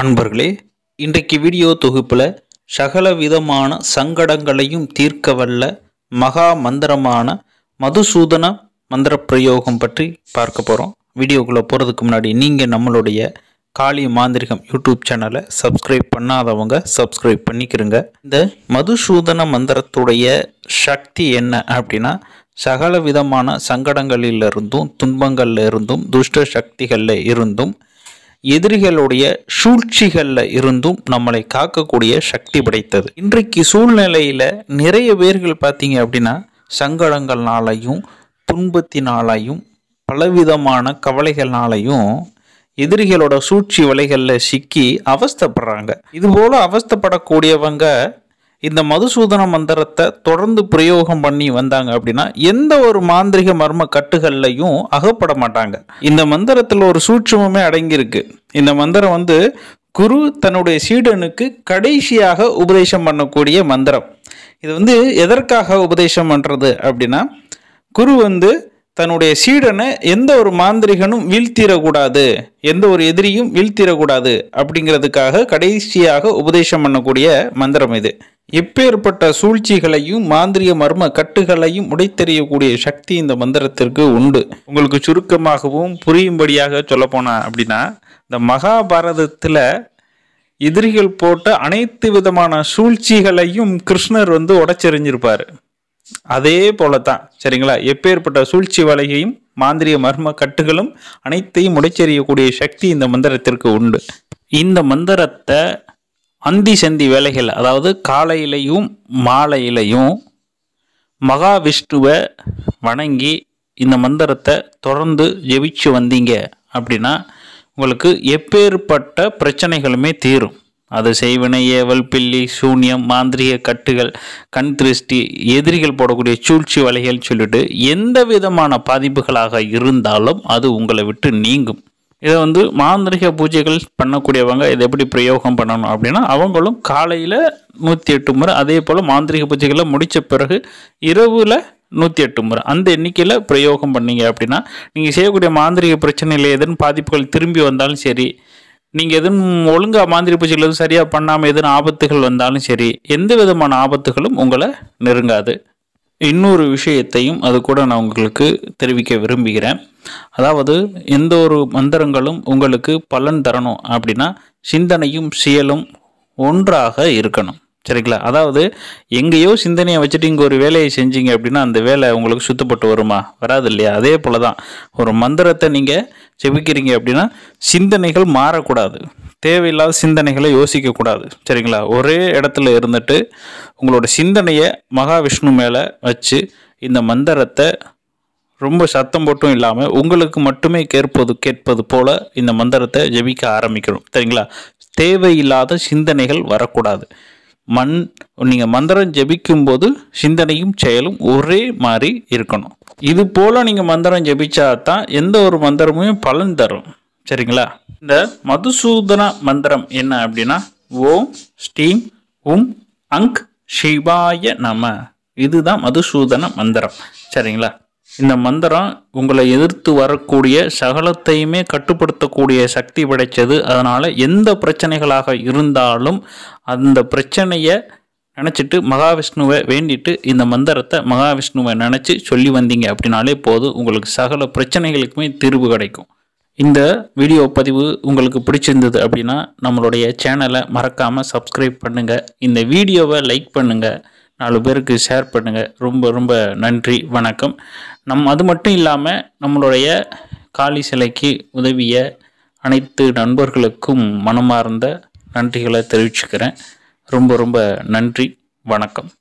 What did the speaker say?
அன்பர்களே இன்றைக்கு வீடியோ தொகுப்பில் சகல விதமான சங்கடங்களையும் தீர்க்க வல்ல மகா மந்திரமான மதுசூதன மந்திர பிரயோகம் பற்றி பார்க்க போகிறோம் வீடியோக்குள்ளே போகிறதுக்கு முன்னாடி நீங்கள் நம்மளுடைய காளி மாந்திரிகம் யூடியூப் சேனலை சப்ஸ்கிரைப் பண்ணாதவங்க சப்ஸ்கிரைப் பண்ணிக்கிறங்க இந்த மதுசூதன மந்திரத்துடைய சக்தி என்ன அப்படின்னா சகல விதமான சங்கடங்களிலிருந்தும் துன்பங்கள்ல இருந்தும் துஷ்ட சக்திகளில் இருந்தும் எதிரிகளுடைய சூழ்ச்சிகளில் இருந்தும் நம்மளை காக்கக்கூடிய சக்தி படைத்தது இன்றைக்கு சூழ்நிலையில் நிறைய பேர்கள் பார்த்தீங்க அப்படின்னா சங்கடங்கள்னாலையும் துன்பத்தினாலையும் பலவிதமான கவலைகள்னாலையும் எதிரிகளோட சூழ்ச்சி வலைகளில் சிக்கி அவஸ்தப்படுறாங்க இதுபோல் அவஸ்தப்படக்கூடியவங்க இந்த மதுசூதன மந்திரத்தை தொடர்ந்து பிரயோகம் பண்ணி வந்தாங்க அப்படின்னா எந்த ஒரு மாந்திரிக மர்ம கட்டுகள்லையும் அகப்பட மாட்டாங்க இந்த மந்திரத்தில் ஒரு சூட்சமுமே அடங்கியிருக்கு இந்த மந்திரம் வந்து குரு தன்னுடைய சீடனுக்கு கடைசியாக உபதேசம் பண்ணக்கூடிய மந்திரம் இது வந்து எதற்காக உபதேசம் பண்ணுறது அப்படின்னா குரு வந்து தன்னுடைய சீடனை எந்த ஒரு மாந்திரிகனும் வீழ்த்திடக்கூடாது எந்த ஒரு எதிரியும் வீழ்த்திடக்கூடாது அப்படிங்கிறதுக்காக கடைசியாக உபதேசம் பண்ணக்கூடிய மந்திரம் இது எப்பேற்பட்ட சூழ்ச்சிகளையும் மாந்திரிய மர்ம கட்டுகளையும் உடைத்தெறியக்கூடிய சக்தி இந்த மந்திரத்திற்கு உண்டு உங்களுக்கு சுருக்கமாகவும் புரியும்படியாக சொல்லப்போனால் அப்படின்னா இந்த மகாபாரதத்தில் எதிரிகள் போட்ட அனைத்து விதமான சூழ்ச்சிகளையும் கிருஷ்ணர் வந்து உடைச்செறிஞ்சிருப்பார் அதே போலத்தான் சரிங்களா எப்பேற்பட்ட சூழ்ச்சி வலையையும் மாந்திரிய மர்ம கட்டுகளும் அனைத்தையும் உடைச்செறியக்கூடிய சக்தி இந்த மந்திரத்திற்கு உண்டு இந்த மந்திரத்தை அந்தி சந்தி வேலைகள் அதாவது காலையிலையும் மாலையிலையும் மகாவிஷ்ணுவை வணங்கி இந்த மந்திரத்தை தொடர்ந்து ஜெபிச்சு வந்தீங்க அப்படின்னா உங்களுக்கு எப்பேற்பட்ட பிரச்சனைகளுமே தீரும் அது செய்வினை ஏவல் பில்லி சூன்யம் மாந்திரிக கட்டுகள் கண் திருஷ்டி எதிரிகள் போடக்கூடிய சூழ்ச்சி வலைகள் சொல்லிட்டு எந்த விதமான பாதிப்புகளாக இருந்தாலும் அது உங்களை விட்டு நீங்கும் இதை வந்து மாந்திரிக பூஜைகள் பண்ணக்கூடியவங்க இதை எப்படி பிரயோகம் பண்ணணும் அப்படின்னா அவங்களும் காலையில் நூற்றி எட்டு முறை அதே போல் மாந்திரிக பூஜைகளை முடித்த பிறகு இரவில் நூற்றி எட்டு முறை அந்த எண்ணிக்கையில் பிரயோகம் பண்ணீங்க அப்படின்னா நீங்கள் செய்யக்கூடிய மாந்திரிக பிரச்சனையில் எதுன்னு பாதிப்புகள் திரும்பி வந்தாலும் சரி நீங்கள் எதுவும் ஒழுங்காக மாந்திரி பூச்சிகள் எதுவும் சரியாக பண்ணாமல் எதுவும் ஆபத்துகள் வந்தாலும் சரி எந்த விதமான ஆபத்துகளும் உங்களை நெருங்காது இன்னொரு விஷயத்தையும் அது கூட நான் உங்களுக்கு தெரிவிக்க விரும்புகிறேன் அதாவது எந்த ஒரு மந்திரங்களும் உங்களுக்கு பலன் தரணும் அப்படின்னா சிந்தனையும் செயலும் ஒன்றாக இருக்கணும் சரிங்களா அதாவது எங்கேயோ சிந்தனையை வச்சுட்டு இங்கே ஒரு வேலையை செஞ்சீங்க அப்படின்னா அந்த வேலை உங்களுக்கு சுத்தப்பட்டு வருமா வராது இல்லையா அதே போல் தான் ஒரு மந்திரத்தை நீங்கள் ஜெபிக்கிறீங்க அப்படின்னா சிந்தனைகள் மாறக்கூடாது தேவையில்லாத சிந்தனைகளை யோசிக்கக்கூடாது சரிங்களா ஒரே இடத்துல இருந்துட்டு உங்களோட சிந்தனையை மகாவிஷ்ணு மேலே வச்சு இந்த மந்திரத்தை ரொம்ப சத்தம் போட்டும் இல்லாமல் உங்களுக்கு மட்டுமே கேட்பது கேட்பது போல் இந்த மந்திரத்தை ஜெபிக்க ஆரம்பிக்கணும் சரிங்களா தேவையில்லாத சிந்தனைகள் வரக்கூடாது மண் நீங்கள் மந்திரம் ஜெபிக்கும்போது சிந்தனையும் செயலும் ஒரே மாதிரி இருக்கணும் இது போல் நீங்கள் மந்திரம் ஜெபிச்சா தான் எந்த ஒரு மந்திரமும் பலன் தரும் சரிங்களா இந்த மதுசூதன மந்திரம் என்ன அப்படின்னா ஓம் ஸ்டீம் உம் அங்க் சிவாய நம இதுதான் மதுசூதன மந்திரம் சரிங்களா இந்த மந்திரம் உங்களை எதிர்த்து வரக்கூடிய சகலத்தையுமே கட்டுப்படுத்தக்கூடிய சக்தி படைச்சது அதனால் எந்த பிரச்சனைகளாக இருந்தாலும் அந்த பிரச்சனையை நினச்சிட்டு மகாவிஷ்ணுவை வேண்டிட்டு இந்த மந்திரத்தை மகாவிஷ்ணுவை நினச்சி சொல்லி வந்தீங்க அப்படின்னாலே போதும் உங்களுக்கு சகல பிரச்சனைகளுக்குமே தீர்வு கிடைக்கும் இந்த வீடியோ பதிவு உங்களுக்கு பிடிச்சிருந்தது அப்படின்னா நம்மளுடைய சேனலை மறக்காமல் சப்ஸ்கிரைப் பண்ணுங்கள் இந்த வீடியோவை லைக் பண்ணுங்கள் நாலு பேருக்கு ஷேர் பண்ணுங்கள் ரொம்ப ரொம்ப நன்றி வணக்கம் நம் அது மட்டும் இல்லாமல் நம்மளுடைய காளி சிலைக்கு உதவிய அனைத்து நண்பர்களுக்கும் மனமார்ந்த நன்றிகளை தெரிவிச்சுக்கிறேன் ரொம்ப ரொம்ப நன்றி வணக்கம்